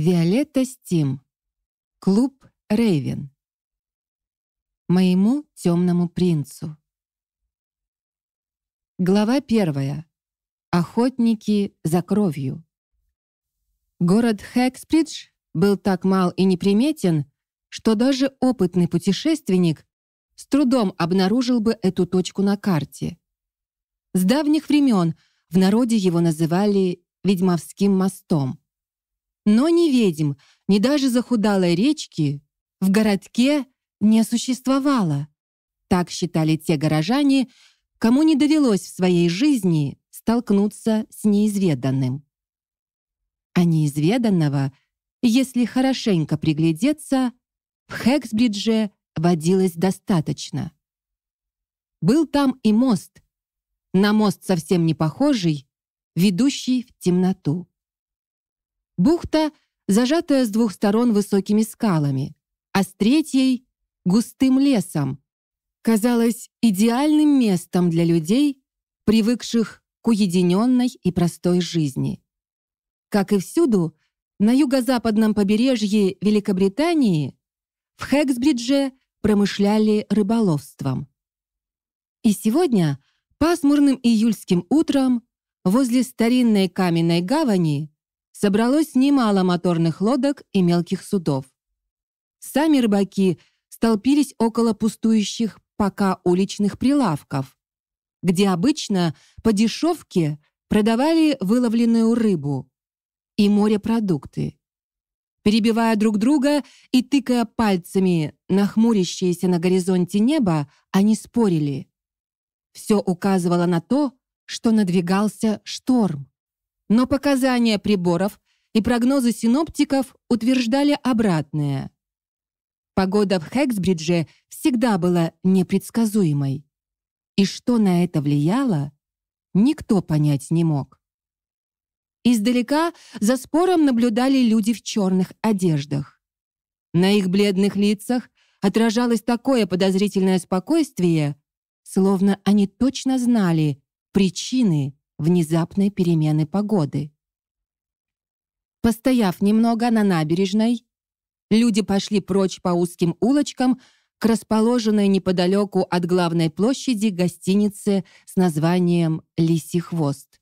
Виолетта Стим. Клуб Рейвен. Моему темному принцу. Глава первая. Охотники за кровью. Город Хэкспридж был так мал и неприметен, что даже опытный путешественник с трудом обнаружил бы эту точку на карте. С давних времен в народе его называли «Ведьмовским мостом». Но ни ведьм, ни даже захудалой речки в городке не существовало. Так считали те горожане, кому не довелось в своей жизни столкнуться с неизведанным. А неизведанного, если хорошенько приглядеться, в Хексбридже водилось достаточно. Был там и мост, на мост совсем не похожий, ведущий в темноту. Бухта, зажатая с двух сторон высокими скалами, а с третьей — густым лесом, казалась идеальным местом для людей, привыкших к уединенной и простой жизни. Как и всюду, на юго-западном побережье Великобритании в Хэксбридже промышляли рыболовством. И сегодня, пасмурным июльским утром, возле старинной каменной гавани собралось немало моторных лодок и мелких судов. Сами рыбаки столпились около пустующих пока уличных прилавков, где обычно по дешевке продавали выловленную рыбу и морепродукты. Перебивая друг друга и тыкая пальцами на хмурящееся на горизонте небо, они спорили. Все указывало на то, что надвигался шторм. Но показания приборов и прогнозы синоптиков утверждали обратное. Погода в Хэксбридже всегда была непредсказуемой. И что на это влияло, никто понять не мог. Издалека за спором наблюдали люди в черных одеждах. На их бледных лицах отражалось такое подозрительное спокойствие, словно они точно знали причины внезапной перемены погоды. Постояв немного на набережной, люди пошли прочь по узким улочкам к расположенной неподалеку от главной площади гостинице с названием «Лисий хвост».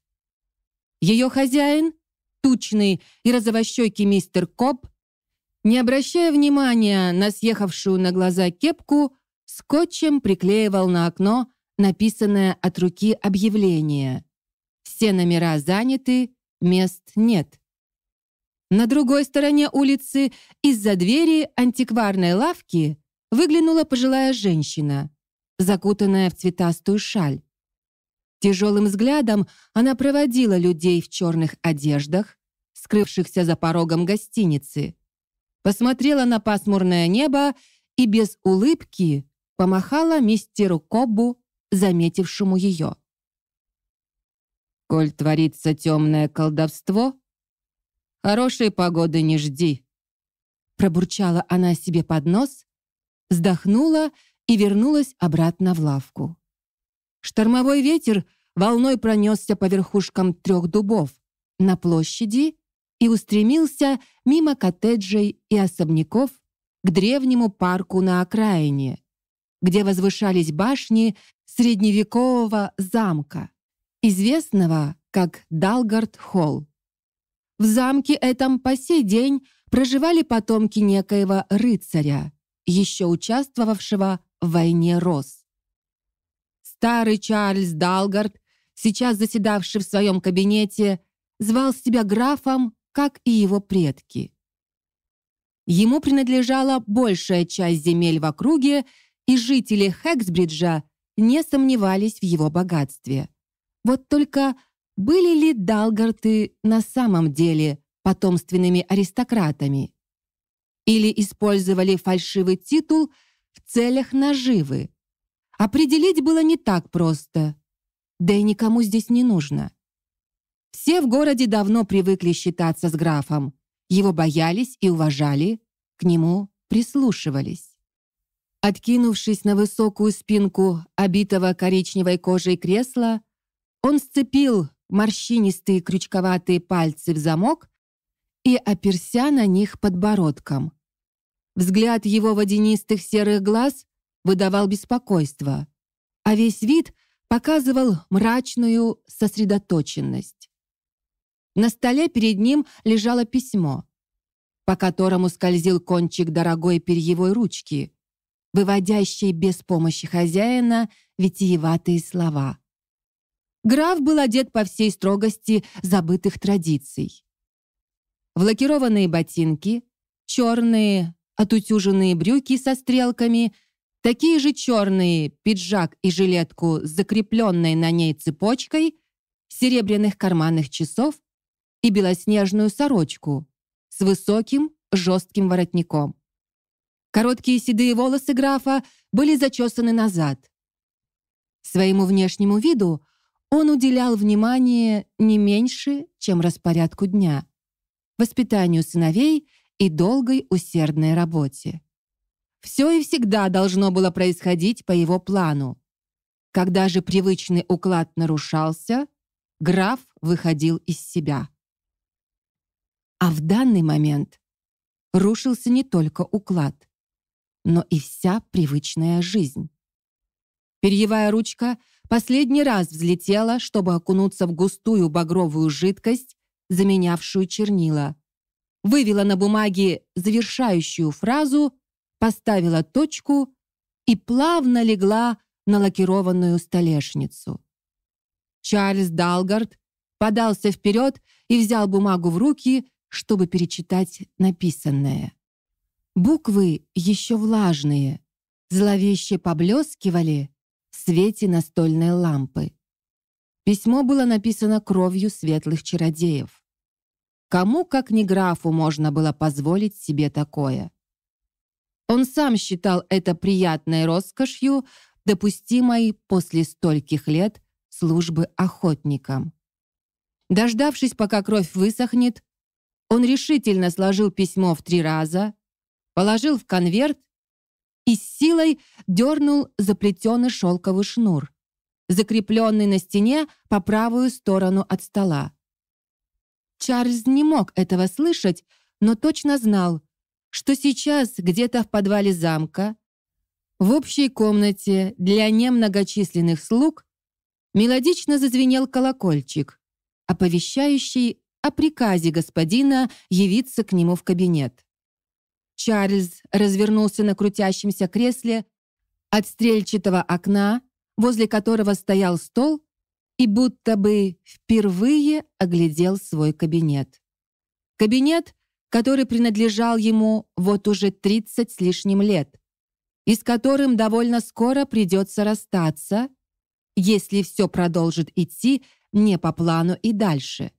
Ее хозяин, тучный и розовощекий мистер Коп, не обращая внимания на съехавшую на глаза кепку, скотчем приклеивал на окно написанное от руки объявление. Все номера заняты, мест нет. На другой стороне улицы из-за двери антикварной лавки выглянула пожилая женщина, закутанная в цветастую шаль. Тяжелым взглядом она проводила людей в черных одеждах, скрывшихся за порогом гостиницы. Посмотрела на пасмурное небо и без улыбки помахала мистеру Коббу, заметившему ее. Коль творится темное колдовство, хорошей погоды не жди. Пробурчала она себе под нос, вздохнула и вернулась обратно в лавку. Штормовой ветер волной пронесся по верхушкам трех дубов на площади и устремился мимо коттеджей и особняков к древнему парку на окраине, где возвышались башни средневекового замка известного как Далгард Холл. В замке этом по сей день проживали потомки некоего рыцаря, еще участвовавшего в войне Рос. Старый Чарльз Далгард, сейчас заседавший в своем кабинете, звал себя графом, как и его предки. Ему принадлежала большая часть земель в округе, и жители Хэксбриджа не сомневались в его богатстве. Вот только были ли Далгарты на самом деле потомственными аристократами? Или использовали фальшивый титул в целях наживы? Определить было не так просто. Да и никому здесь не нужно. Все в городе давно привыкли считаться с графом. Его боялись и уважали, к нему прислушивались. Откинувшись на высокую спинку обитого коричневой кожей кресла, он сцепил морщинистые крючковатые пальцы в замок и оперся на них подбородком. Взгляд его водянистых серых глаз выдавал беспокойство, а весь вид показывал мрачную сосредоточенность. На столе перед ним лежало письмо, по которому скользил кончик дорогой перьевой ручки, выводящей без помощи хозяина витиеватые слова — Граф был одет по всей строгости забытых традиций. В лакированные ботинки, черные отутюженные брюки со стрелками, такие же черные пиджак и жилетку с закрепленной на ней цепочкой, серебряных карманных часов и белоснежную сорочку с высоким жестким воротником. Короткие седые волосы графа были зачесаны назад. Своему внешнему виду – он уделял внимание не меньше, чем распорядку дня, воспитанию сыновей и долгой усердной работе. Все и всегда должно было происходить по его плану. Когда же привычный уклад нарушался, граф выходил из себя. А в данный момент рушился не только уклад, но и вся привычная жизнь. Перьевая ручка — Последний раз взлетела, чтобы окунуться в густую багровую жидкость, заменявшую чернила. Вывела на бумаге завершающую фразу, поставила точку и плавно легла на лакированную столешницу. Чарльз Далгард подался вперед и взял бумагу в руки, чтобы перечитать написанное. Буквы еще влажные, зловеще поблескивали свете настольной лампы. Письмо было написано кровью светлых чародеев. Кому, как не графу, можно было позволить себе такое? Он сам считал это приятной роскошью, допустимой после стольких лет службы охотникам. Дождавшись, пока кровь высохнет, он решительно сложил письмо в три раза, положил в конверт и с силой дернул заплетенный шелковый шнур, закрепленный на стене по правую сторону от стола. Чарльз не мог этого слышать, но точно знал, что сейчас где-то в подвале замка, в общей комнате для немногочисленных слуг, мелодично зазвенел колокольчик, оповещающий о приказе господина явиться к нему в кабинет. Чарльз развернулся на крутящемся кресле от стрельчатого окна, возле которого стоял стол, и будто бы впервые оглядел свой кабинет. Кабинет, который принадлежал ему вот уже 30 с лишним лет, и с которым довольно скоро придется расстаться, если все продолжит идти не по плану и дальше.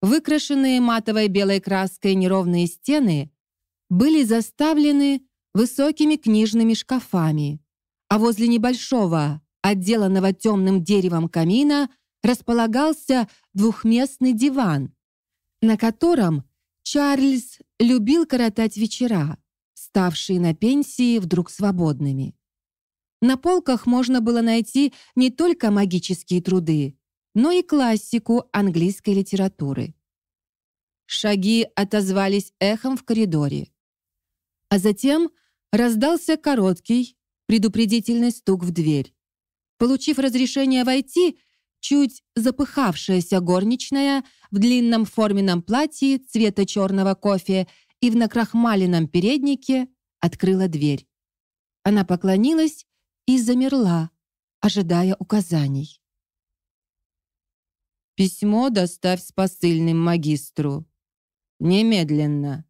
Выкрашенные матовой белой краской неровные стены были заставлены высокими книжными шкафами, а возле небольшого, отделанного темным деревом камина располагался двухместный диван, на котором Чарльз любил коротать вечера, ставшие на пенсии вдруг свободными. На полках можно было найти не только магические труды, но и классику английской литературы. Шаги отозвались эхом в коридоре. А затем раздался короткий, предупредительный стук в дверь. Получив разрешение войти, чуть запыхавшаяся горничная в длинном форменном платье цвета черного кофе и в накрахмаленном переднике открыла дверь. Она поклонилась и замерла, ожидая указаний. «Письмо доставь с посыльным магистру. Немедленно»,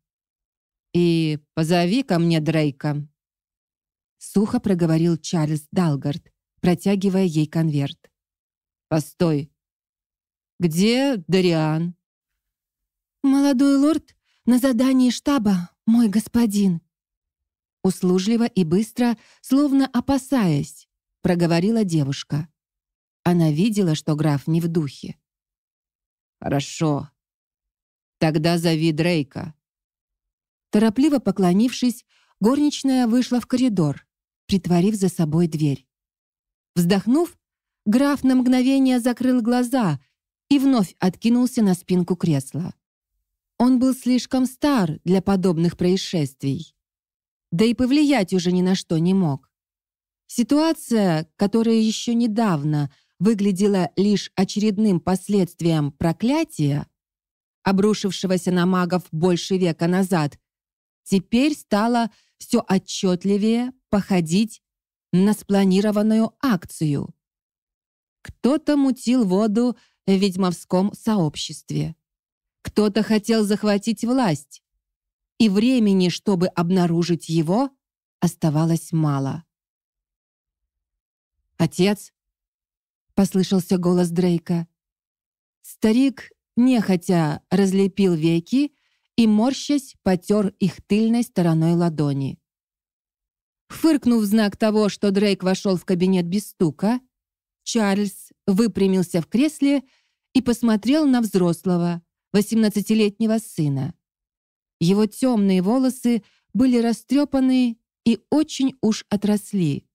и позови ко мне Дрейка». Сухо проговорил Чарльз Далгард, протягивая ей конверт. «Постой. Где Дариан?» «Молодой лорд на задании штаба, мой господин». Услужливо и быстро, словно опасаясь, проговорила девушка. Она видела, что граф не в духе. «Хорошо. Тогда зови Дрейка», Торопливо поклонившись, горничная вышла в коридор, притворив за собой дверь. Вздохнув, граф на мгновение закрыл глаза и вновь откинулся на спинку кресла. Он был слишком стар для подобных происшествий. Да и повлиять уже ни на что не мог. Ситуация, которая еще недавно выглядела лишь очередным последствием проклятия, обрушившегося на магов больше века назад, теперь стало все отчетливее походить на спланированную акцию. Кто-то мутил воду в ведьмовском сообществе. Кто-то хотел захватить власть. И времени, чтобы обнаружить его, оставалось мало. «Отец?» — послышался голос Дрейка. Старик нехотя разлепил веки и, морщась, потер их тыльной стороной ладони. Фыркнув в знак того, что Дрейк вошел в кабинет без стука, Чарльз выпрямился в кресле и посмотрел на взрослого, 18-летнего сына. Его темные волосы были растрепаны и очень уж отросли.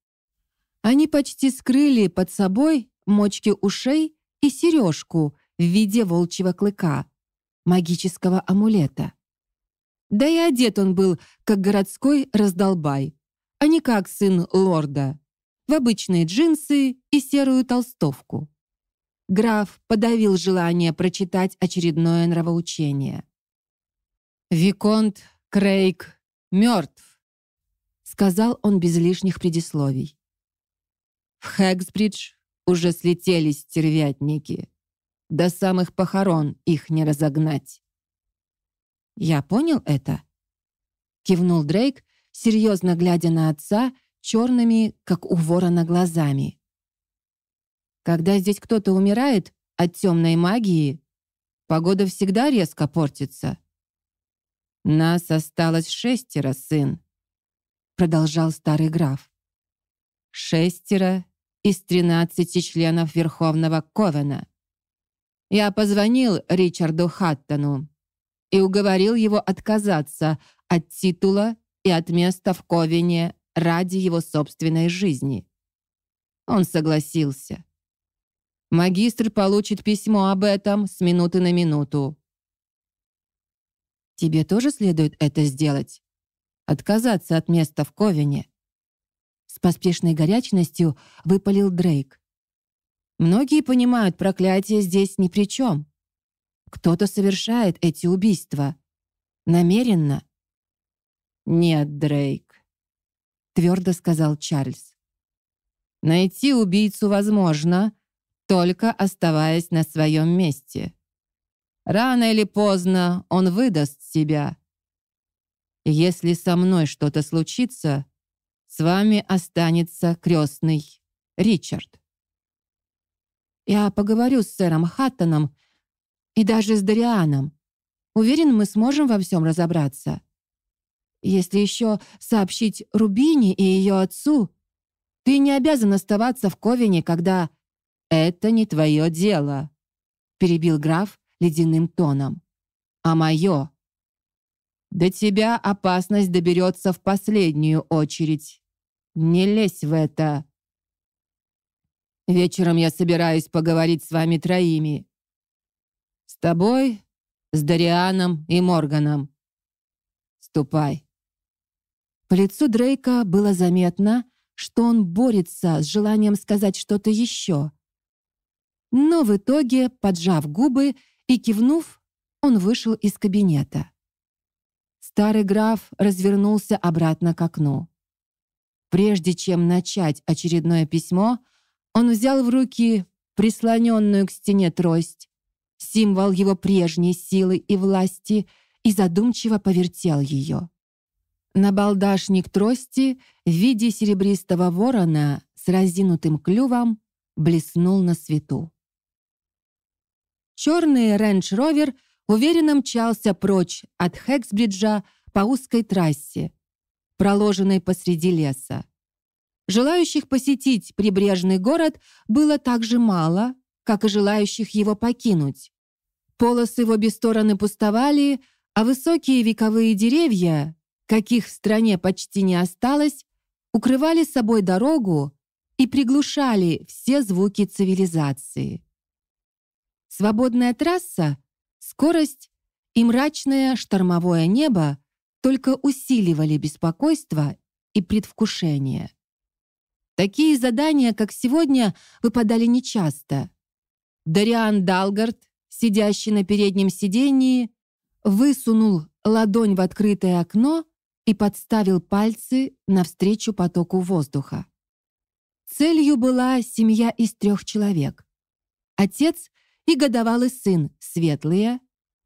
Они почти скрыли под собой мочки ушей и сережку в виде волчьего клыка, магического амулета. Да и одет он был, как городской раздолбай, а не как сын лорда, в обычные джинсы и серую толстовку. Граф подавил желание прочитать очередное нравоучение. «Виконт Крейг мертв», — сказал он без лишних предисловий. «В Хэксбридж уже слетели стервятники. До самых похорон их не разогнать». «Я понял это?» Кивнул Дрейк, серьезно глядя на отца, черными, как у ворона, глазами. «Когда здесь кто-то умирает от темной магии, погода всегда резко портится». «Нас осталось шестеро, сын», — продолжал старый граф. «Шестеро из тринадцати членов Верховного Ковена. Я позвонил Ричарду Хаттону и уговорил его отказаться от титула и от места в Ковине ради его собственной жизни. Он согласился. Магистр получит письмо об этом с минуты на минуту. Тебе тоже следует это сделать? Отказаться от места в Ковине? С поспешной горячностью выпалил Дрейк. Многие понимают, проклятие здесь ни при чем. Кто-то совершает эти убийства. Намеренно. «Нет, Дрейк», — твердо сказал Чарльз. «Найти убийцу возможно, только оставаясь на своем месте. Рано или поздно он выдаст себя. Если со мной что-то случится, с вами останется крестный Ричард». Я поговорю с сэром Хаттоном и даже с Дарианом. Уверен, мы сможем во всем разобраться. Если еще сообщить Рубине и ее отцу, ты не обязан оставаться в Ковине, когда... «Это не твое дело», — перебил граф ледяным тоном. «А мое». «До тебя опасность доберется в последнюю очередь. Не лезь в это. Вечером я собираюсь поговорить с вами троими. С тобой, с Дарианом и Морганом. Ступай. По лицу Дрейка было заметно, что он борется с желанием сказать что-то еще. Но в итоге, поджав губы и кивнув, он вышел из кабинета. Старый граф развернулся обратно к окну. Прежде чем начать очередное письмо, он взял в руки прислоненную к стене трость, символ его прежней силы и власти, и задумчиво повертел ее. На балдашник трости в виде серебристого ворона с разинутым клювом блеснул на свету. Черный рейндж-ровер уверенно мчался прочь от Хексбриджа по узкой трассе, проложенной посреди леса. Желающих посетить прибрежный город было так же мало, как и желающих его покинуть. Полосы в обе стороны пустовали, а высокие вековые деревья, каких в стране почти не осталось, укрывали собой дорогу и приглушали все звуки цивилизации. Свободная трасса, скорость и мрачное штормовое небо только усиливали беспокойство и предвкушение. Такие задания, как сегодня, выпадали нечасто. Дариан Далгард, сидящий на переднем сидении, высунул ладонь в открытое окно и подставил пальцы навстречу потоку воздуха. Целью была семья из трех человек. Отец и годовалый сын, светлые,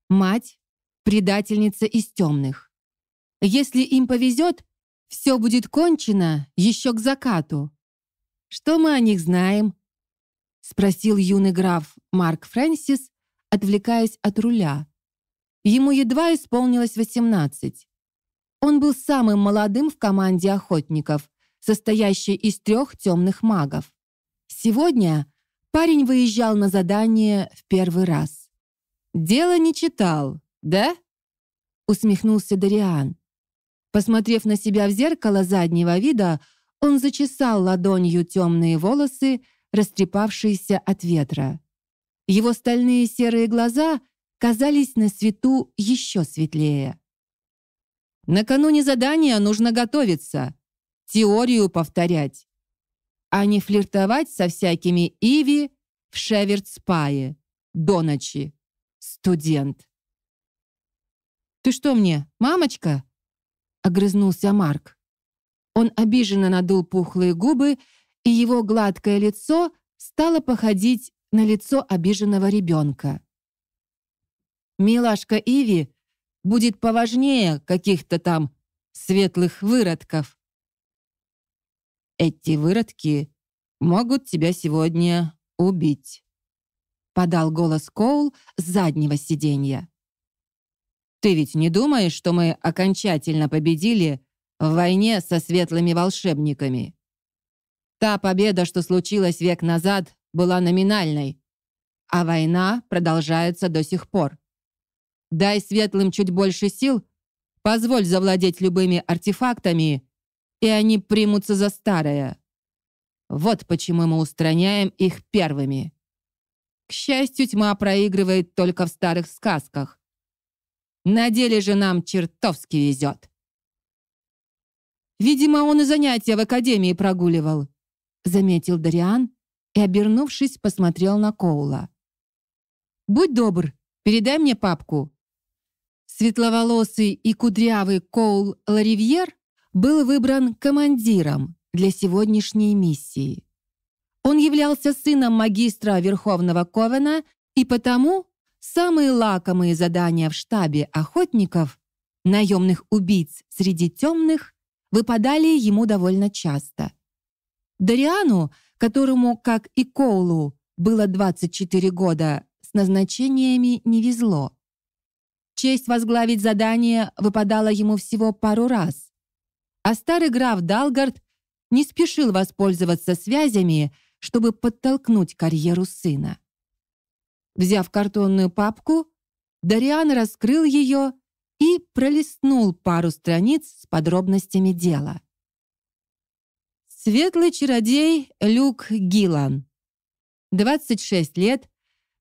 мать, предательница из темных. Если им повезет, все будет кончено еще к закату. Что мы о них знаем?» — спросил юный граф Марк Фрэнсис, отвлекаясь от руля. Ему едва исполнилось 18. Он был самым молодым в команде охотников, состоящей из трех темных магов. Сегодня парень выезжал на задание в первый раз. «Дело не читал, да?» — усмехнулся Дариан. Посмотрев на себя в зеркало заднего вида, он зачесал ладонью темные волосы, растрепавшиеся от ветра. Его стальные серые глаза казались на свету еще светлее. Накануне задания нужно готовиться, теорию повторять, а не флиртовать со всякими Иви в Шеверцпае до ночи. Студент. Ты что мне, мамочка? огрызнулся Марк. Он обиженно надул пухлые губы, и его гладкое лицо стало походить на лицо обиженного ребенка. «Милашка Иви будет поважнее каких-то там светлых выродков». «Эти выродки могут тебя сегодня убить», подал голос Коул с заднего сиденья. «Ты ведь не думаешь, что мы окончательно победили в войне со светлыми волшебниками. Та победа, что случилась век назад, была номинальной, а война продолжается до сих пор. Дай светлым чуть больше сил, позволь завладеть любыми артефактами, и они примутся за старое. Вот почему мы устраняем их первыми. К счастью, тьма проигрывает только в старых сказках. На деле же нам чертовски везет. Видимо, он и занятия в академии прогуливал», — заметил Дариан и, обернувшись, посмотрел на Коула. «Будь добр, передай мне папку». Светловолосый и кудрявый Коул Ларивьер был выбран командиром для сегодняшней миссии. Он являлся сыном магистра Верховного Ковена и потому самые лакомые задания в штабе охотников, наемных убийц среди темных, выпадали ему довольно часто. Дариану, которому, как и Коулу, было 24 года, с назначениями не везло. Честь возглавить задание выпадала ему всего пару раз. А старый граф Далгард не спешил воспользоваться связями, чтобы подтолкнуть карьеру сына. Взяв картонную папку, Дариан раскрыл ее и пролистнул пару страниц с подробностями дела. Светлый чародей Люк Гилан. 26 лет.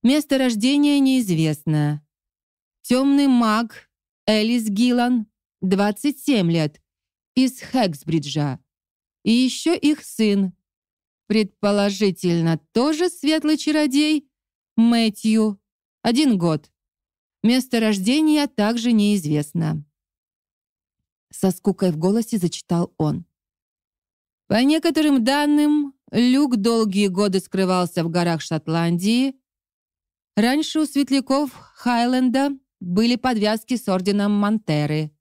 Место рождения неизвестно. Темный маг Элис Гилан. 27 лет. Из Хэксбриджа. И еще их сын. Предположительно, тоже светлый чародей Мэтью. Один год. Место рождения также неизвестно. Со скукой в голосе зачитал он. По некоторым данным, Люк долгие годы скрывался в горах Шотландии. Раньше у светляков Хайленда были подвязки с орденом Монтеры.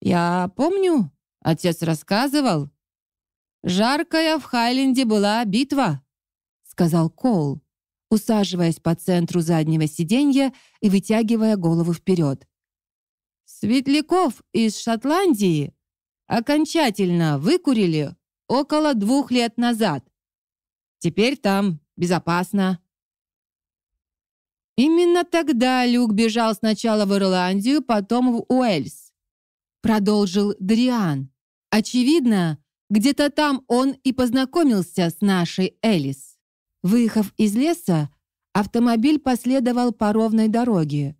«Я помню», — отец рассказывал. «Жаркая в Хайленде была битва», — сказал Коул усаживаясь по центру заднего сиденья и вытягивая голову вперед. Светляков из Шотландии окончательно выкурили около двух лет назад. Теперь там безопасно. Именно тогда Люк бежал сначала в Ирландию, потом в Уэльс. Продолжил Дриан. Очевидно, где-то там он и познакомился с нашей Элис. Выехав из леса, автомобиль последовал по ровной дороге,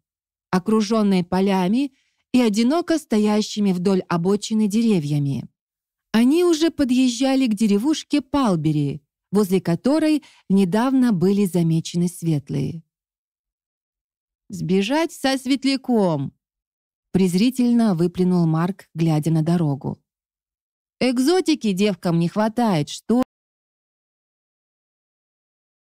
окруженной полями и одиноко стоящими вдоль обочины деревьями. Они уже подъезжали к деревушке Палбери, возле которой недавно были замечены светлые. «Сбежать со светляком!» презрительно выплюнул Марк, глядя на дорогу. «Экзотики девкам не хватает, что